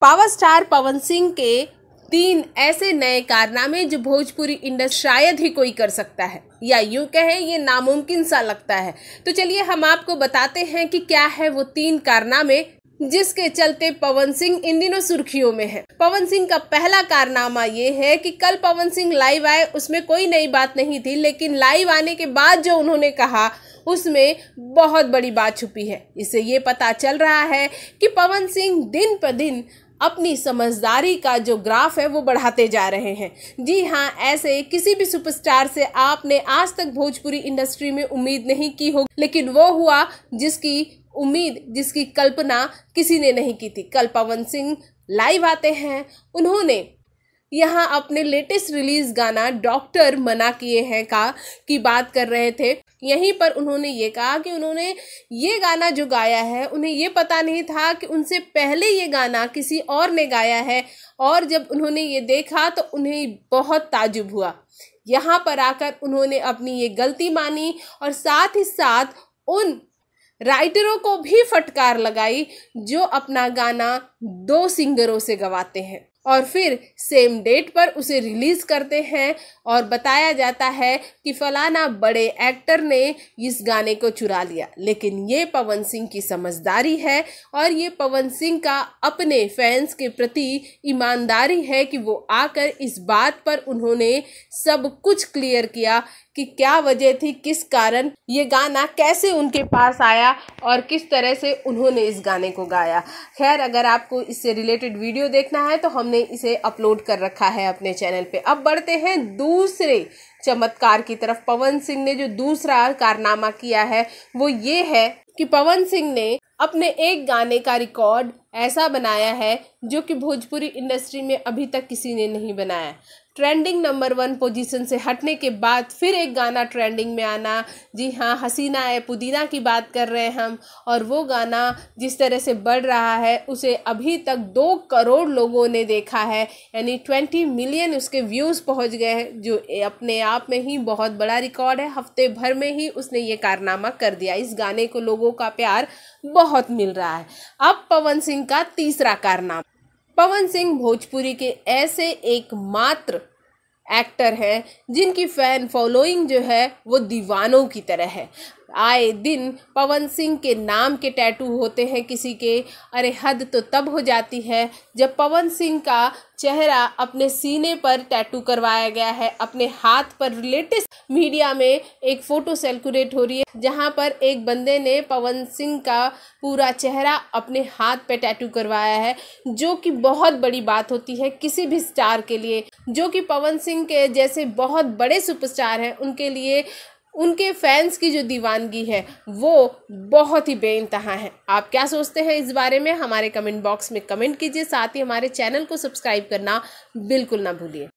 power star पवन सिंह के तीन ऐसे नए कारनामे जो भोजपुरी इंडस्ट्री शायद ही कोई कर सकता है या यूं कहें ये नामुमकिन सा लगता है तो चलिए हम आपको बताते हैं कि क्या है वो तीन कारनामे जिसके चलते पवन सिंह इन दिनों सुर्खियों में है पवन सिंह का पहला कारनामा ये है कि कल पवन सिंह लाइव आए उसमें कोई नई बात नहीं थी लेकिन लाइव आने के बाद जो उन्होंने कहा उसमें बहुत बड़ी बात छुपी है इससे ये पता चल रहा है कि पवन सिंह दिन पर दिन अपनी समझदारी का जो ग्राफ है वो बढ़ाते जा रहे हैं जी हाँ ऐसे किसी भी सुपरस्टार से आपने आज तक भोजपुरी इंडस्ट्री में उम्मीद नहीं की होगी लेकिन वो हुआ जिसकी उम्मीद जिसकी कल्पना किसी ने नहीं की थी कल पवन सिंह लाइव आते हैं उन्होंने यहाँ अपने लेटेस्ट रिलीज गाना डॉक्टर मना किए हैं का की बात कर रहे थे यहीं पर उन्होंने ये कहा कि उन्होंने ये गाना जो गाया है उन्हें ये पता नहीं था कि उनसे पहले ये गाना किसी और ने गाया है और जब उन्होंने ये देखा तो उन्हें बहुत ताजुब हुआ यहाँ पर आकर उन्होंने अपनी ये गलती मानी और साथ ही साथ उन राइटरों को भी फटकार लगाई जो अपना गाना दो सिंगरों से गवाते हैं और फिर सेम डेट पर उसे रिलीज़ करते हैं और बताया जाता है कि फलाना बड़े एक्टर ने इस गाने को चुरा लिया लेकिन ये पवन सिंह की समझदारी है और ये पवन सिंह का अपने फैंस के प्रति ईमानदारी है कि वो आकर इस बात पर उन्होंने सब कुछ क्लियर किया कि क्या वजह थी किस कारण ये गाना कैसे उनके पास आया और किस तरह से उन्होंने इस गाने को गाया खैर अगर आपको इससे रिलेटेड वीडियो देखना है तो हमने ने इसे अपलोड कर रखा है अपने चैनल पे अब बढ़ते हैं दूसरे चमत्कार की तरफ पवन सिंह ने जो दूसरा कारनामा किया है वो ये है कि पवन सिंह ने अपने एक गाने का रिकॉर्ड ऐसा बनाया है जो कि भोजपुरी इंडस्ट्री में अभी तक किसी ने नहीं बनाया ट्रेंडिंग नंबर वन पोजीशन से हटने के बाद फिर एक गाना ट्रेंडिंग में आना जी हाँ हसीना है पुदीना की बात कर रहे हैं हम और वो गाना जिस तरह से बढ़ रहा है उसे अभी तक दो करोड़ लोगों ने देखा है यानी ट्वेंटी मिलियन उसके व्यूज़ पहुंच गए हैं जो अपने आप में ही बहुत बड़ा रिकॉर्ड है हफ्ते भर में ही उसने ये कारनामा कर दिया इस गाने को लोगों का प्यार बहुत मिल रहा है अब पवन सिंह का तीसरा कारनामा पवन सिंह भोजपुरी के ऐसे एकमात्र एक्टर हैं जिनकी फ़ैन फॉलोइंग जो है वो दीवानों की तरह है आए दिन पवन सिंह के नाम के टैटू होते हैं किसी के अरे हद तो तब हो जाती है जब पवन सिंह का चेहरा अपने सीने पर टैटू करवाया गया है अपने हाथ पर लेटेस्ट मीडिया में एक फ़ोटो सर्कुलेट हो रही है जहां पर एक बंदे ने पवन सिंह का पूरा चेहरा अपने हाथ पे टैटू करवाया है जो कि बहुत बड़ी बात होती है किसी भी स्टार के लिए जो कि पवन सिंह के जैसे बहुत बड़े सुपरस्टार हैं उनके लिए उनके फैंस की जो दीवानगी है वो बहुत ही बेानतहा है आप क्या सोचते हैं इस बारे में हमारे कमेंट बॉक्स में कमेंट कीजिए साथ ही हमारे चैनल को सब्सक्राइब करना बिल्कुल ना भूलिए